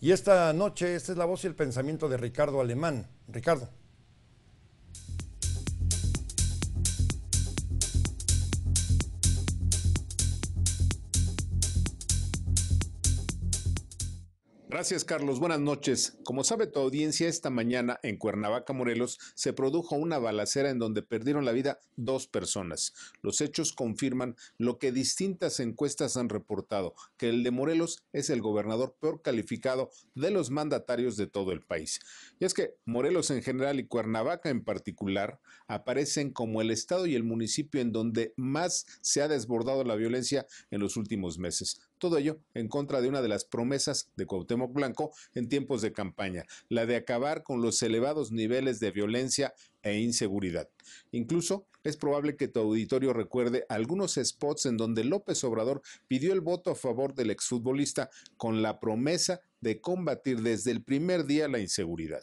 Y esta noche, esta es la voz y el pensamiento de Ricardo Alemán. Ricardo. Gracias Carlos, buenas noches. Como sabe tu audiencia, esta mañana en Cuernavaca, Morelos, se produjo una balacera en donde perdieron la vida dos personas. Los hechos confirman lo que distintas encuestas han reportado, que el de Morelos es el gobernador peor calificado de los mandatarios de todo el país. Y es que Morelos en general y Cuernavaca en particular aparecen como el estado y el municipio en donde más se ha desbordado la violencia en los últimos meses. Todo ello en contra de una de las promesas de Cuauhtémoc Blanco en tiempos de campaña, la de acabar con los elevados niveles de violencia e inseguridad. Incluso es probable que tu auditorio recuerde algunos spots en donde López Obrador pidió el voto a favor del exfutbolista con la promesa de combatir desde el primer día la inseguridad.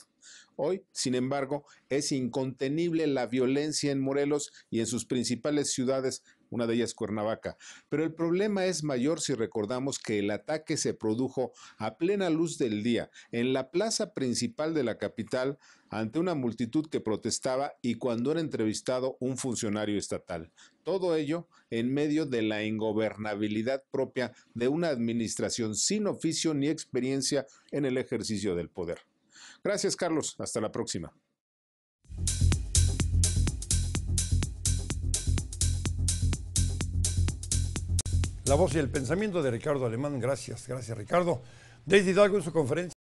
Hoy, sin embargo, es incontenible la violencia en Morelos y en sus principales ciudades una de ellas Cuernavaca. Pero el problema es mayor si recordamos que el ataque se produjo a plena luz del día, en la plaza principal de la capital, ante una multitud que protestaba y cuando era entrevistado un funcionario estatal. Todo ello en medio de la ingobernabilidad propia de una administración sin oficio ni experiencia en el ejercicio del poder. Gracias, Carlos. Hasta la próxima. La voz y el pensamiento de Ricardo Alemán. Gracias, gracias Ricardo. Desde Hidalgo en su conferencia.